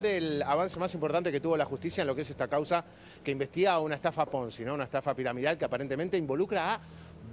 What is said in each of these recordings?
El avance más importante que tuvo la justicia en lo que es esta causa que investiga una estafa Ponzi, una estafa piramidal que aparentemente involucra a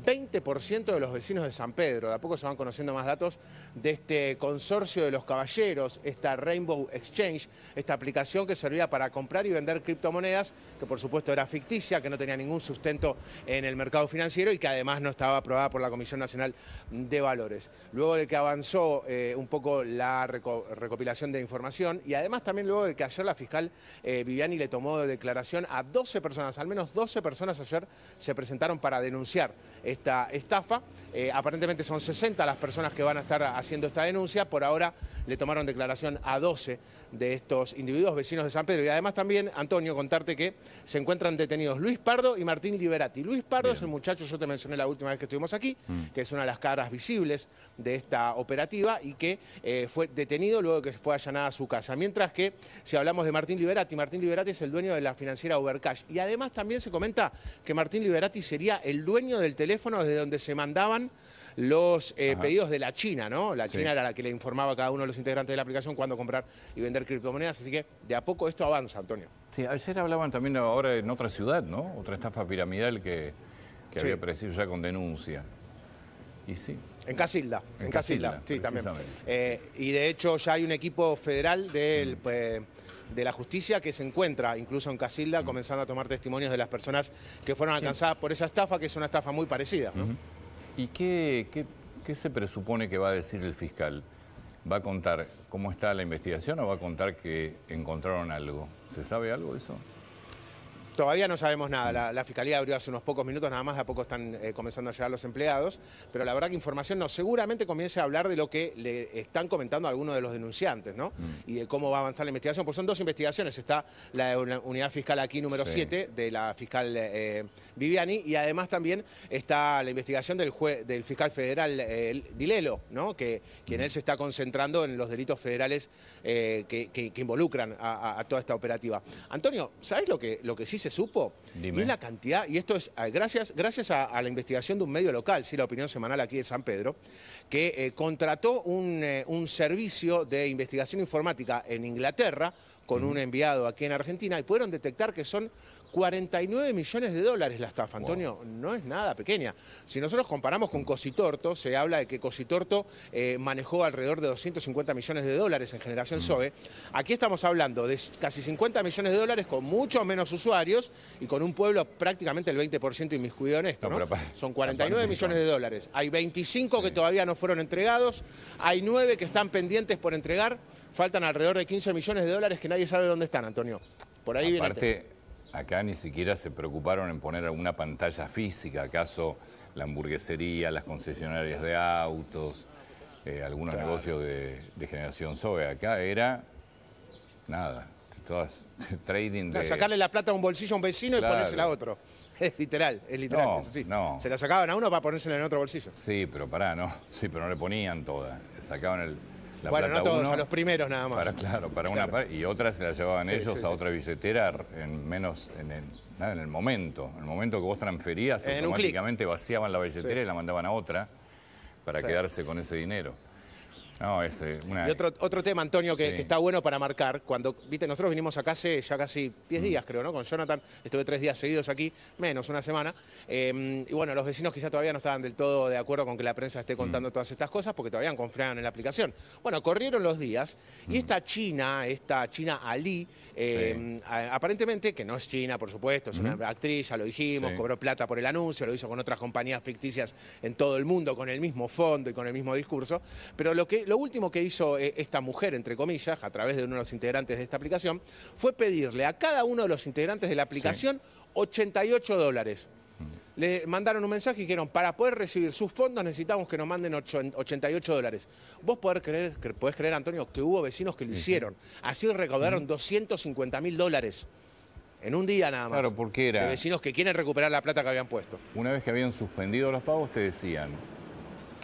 20% de los vecinos de San Pedro. De a poco se van conociendo más datos de este consorcio de los caballeros, esta Rainbow Exchange, esta aplicación que servía para comprar y vender criptomonedas, que por supuesto era ficticia, que no tenía ningún sustento en el mercado financiero y que además no estaba aprobada por la Comisión Nacional de Valores. Luego de que avanzó eh, un poco la recopilación de información y además también luego de que ayer la fiscal eh, Viviani le tomó declaración a 12 personas, al menos 12 personas ayer se presentaron para denunciar esta estafa. Eh, aparentemente son 60 las personas que van a estar haciendo esta denuncia. Por ahora le tomaron declaración a 12 de estos individuos vecinos de San Pedro. Y además también, Antonio, contarte que se encuentran detenidos Luis Pardo y Martín Liberati. Luis Pardo es el muchacho, yo te mencioné la última vez que estuvimos aquí, mm. que es una de las caras visibles de esta operativa y que eh, fue detenido luego que se fue allanada a su casa. Mientras que, si hablamos de Martín Liberati, Martín Liberati es el dueño de la financiera Ubercash. Y además también se comenta que Martín Liberati sería el dueño del teléfono desde donde se mandaban los eh, pedidos de la China, ¿no? La China era la que le informaba a cada uno de los integrantes de la aplicación cuándo comprar y vender criptomonedas, así que de a poco esto avanza, Antonio. Sí, ayer hablaban también ahora en otra ciudad, ¿no? Otra estafa piramidal que, había aparecido ya con denuncia. Y sí. En Casilda, en, Casilda, sí, también. Eh, y de hecho ya hay un equipo federal del... Mm. Eh, de la justicia que se encuentra incluso en Casilda comenzando a tomar testimonios de las personas que fueron alcanzadas por esa estafa, que es una estafa muy parecida. ¿Y qué, qué, qué se presupone que va a decir el fiscal? ¿Va a contar cómo está la investigación o va a contar que encontraron algo? ¿Se sabe algo de eso? Todavía no sabemos nada, la, Fiscalía abrió hace unos pocos minutos, nada más de a poco están eh, comenzando a llegar los empleados, pero la verdad que información no, seguramente comience a hablar de lo que le están comentando algunos de los denunciantes, ¿no? Mm. Y de cómo va a avanzar la investigación, porque son dos investigaciones, está la, unidad fiscal aquí número 7 de la fiscal eh, Viviani y además también está la investigación del, fiscal federal eh, Dilelo, ¿no? Que, quien mm. él se está concentrando en los delitos federales que, involucran a, toda esta operativa. Antonio, ¿sabes lo que, lo que sí se se supo, la cantidad, y esto es ah, gracias, gracias a, la investigación de un medio local, sí, la opinión semanal aquí de San Pedro, que eh, contrató un, eh, un servicio de investigación informática en Inglaterra con un enviado aquí en Argentina y pudieron detectar que son 49 millones de dólares la estafa, Antonio, no es nada pequeña. Si nosotros comparamos con Cositorto, se habla de que Cositorto eh, manejó alrededor de 250 millones de dólares en generación SOE. Mm. Aquí estamos hablando de casi 50 millones de dólares con muchos menos usuarios y con un pueblo prácticamente el 20% inmiscuido en esto. ¿no? Son 49 millones de dólares. Hay 25 que todavía no fueron entregados, hay 9 que están pendientes por entregar. Faltan alrededor de 15 millones de dólares que nadie sabe dónde están, Antonio. Por ahí viene Acá ni siquiera se preocuparon en poner alguna pantalla física, acaso la hamburguesería, las concesionarias de autos, eh, algunos negocios de, generación Sobe. Acá era nada, todas trading de... sacarle la plata a un bolsillo a un vecino y ponérsela a otro. Es literal, es literal. No, Se la sacaban a uno para ponérsela en otro bolsillo. Sí, pero pará, no. Sí, pero no le ponían toda. sacaban el bueno, no todos, son los primeros nada más. Para, claro, para una y otra se la llevaban ellos a otra billetera en menos, en el, nada, en el momento. En el momento que vos transferías, automáticamente vaciaban la billetera y la mandaban a otra para quedarse con ese dinero. No, eh, Y otro, tema, Antonio, que, está bueno para marcar. Cuando, viste, nosotros vinimos acá hace ya casi 10 mm. días, creo, ¿no? Con Jonathan, estuve tres días seguidos aquí, menos una semana. Em, y bueno, los vecinos quizá todavía no estaban del todo de acuerdo con que la prensa esté mm. contando todas estas cosas porque todavía no confiaban en la aplicación. Bueno, corrieron los días y mm. esta China, esta China Ali, em, aparentemente, que no es China, por supuesto, es una actriz, ya lo dijimos, cobró plata por el anuncio, lo hizo con otras compañías ficticias en todo el mundo, con el mismo fondo y con el mismo discurso. Pero lo que lo último que hizo eh, esta mujer, entre comillas, a través de uno de los integrantes de esta aplicación, fue pedirle a cada uno de los integrantes de la aplicación 88 dólares. Mm. Le mandaron un mensaje y dijeron, para poder recibir sus fondos necesitamos que nos manden 88 dólares. Vos podés creer, creer, Antonio, que hubo vecinos que lo hicieron. Así recaudaron 250 mil dólares. En un día nada más. Claro, porque era... De vecinos que quieren recuperar la plata que habían puesto. Una vez que habían suspendido los pagos, te decían,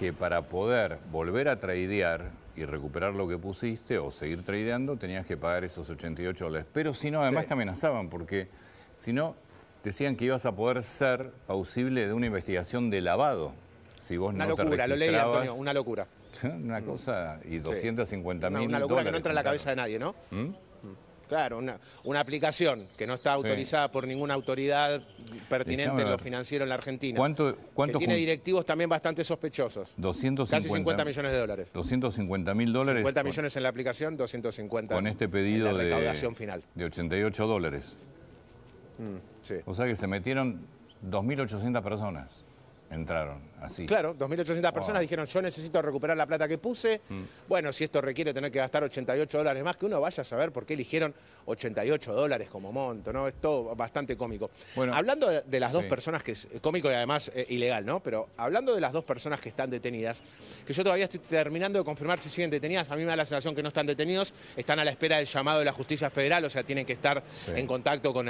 que para poder volver a tradear y recuperar lo que pusiste o seguir tradeando, tenías que pagar esos 88 dólares. Pero si no, además te amenazaban, porque si no, decían que ibas a poder ser pausible de una investigación de lavado. Si vos una locura, lo leí Antonio, una locura. una cosa, y 250 mil dólares. Una locura que no entra en la cabeza de nadie, ¿no? ¿Mm? Claro, una, aplicación que no está autorizada por ninguna autoridad pertinente en lo financiero en la Argentina. ¿Cuánto, tiene directivos también bastante sospechosos. 250, Casi 50 millones de dólares. 250 mil dólares. 50 millones en la aplicación, 250 Con este pedido en la recaudación final. de 88 dólares. Mm, o sea que se metieron 2.800 personas, entraron. Claro, 2.800 personas dijeron, yo necesito recuperar la plata que puse. Mm. Bueno, si esto requiere tener que gastar 88 dólares más, que uno vaya a saber por qué eligieron 88 dólares como monto, ¿no? Es todo bastante cómico. Bueno, hablando de, las dos personas, que es eh, cómico y además eh, ilegal, ¿no? Pero hablando de las dos personas que están detenidas, que yo todavía estoy terminando de confirmar si siguen detenidas, a mí me da la sensación que no están detenidos, están a la espera del llamado de la justicia federal, o sea, tienen que estar en contacto con,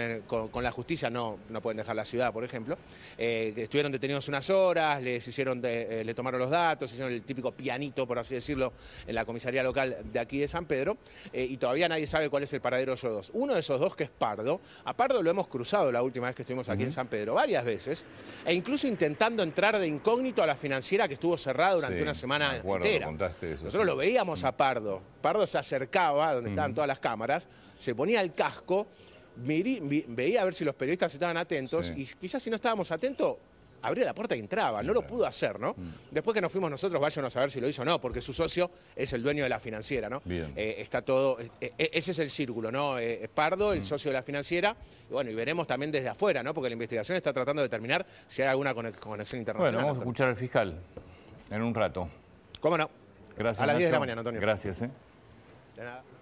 la justicia, no, no pueden dejar la ciudad, por ejemplo. Eh, estuvieron detenidos unas horas, les hicieron, eh, le tomaron los datos, hicieron el típico pianito, por así decirlo, en la comisaría local de aquí de San Pedro, eh, y todavía nadie sabe cuál es el paradero de esos dos. Uno de esos dos que es Pardo, a Pardo lo hemos cruzado la última vez que estuvimos aquí en San Pedro, varias veces, e incluso intentando entrar de incógnito a la financiera que estuvo cerrada durante una semana entera. Nosotros lo veíamos a mm. Pardo, Pardo se acercaba, donde estaban todas las cámaras, se ponía el casco, veía a ver si los periodistas estaban atentos y quizás si no estábamos atentos abrió la puerta y entraba, no lo pudo hacer, ¿no? Mm. Después que nos fuimos nosotros, vayan a saber si lo hizo o no, porque su socio es el dueño de la financiera, ¿no? Eh, está todo, eh, eh, ese es el círculo, ¿no? Espardo, Pardo, el mm. socio de la financiera, y bueno, y veremos también desde afuera, ¿no? Porque la investigación está tratando de determinar si hay alguna conexión internacional. Bueno, vamos a escuchar al fiscal en un rato. ¿Cómo no? Gracias. A las 10 de la mañana, Antonio. Gracias, ¿eh? De nada.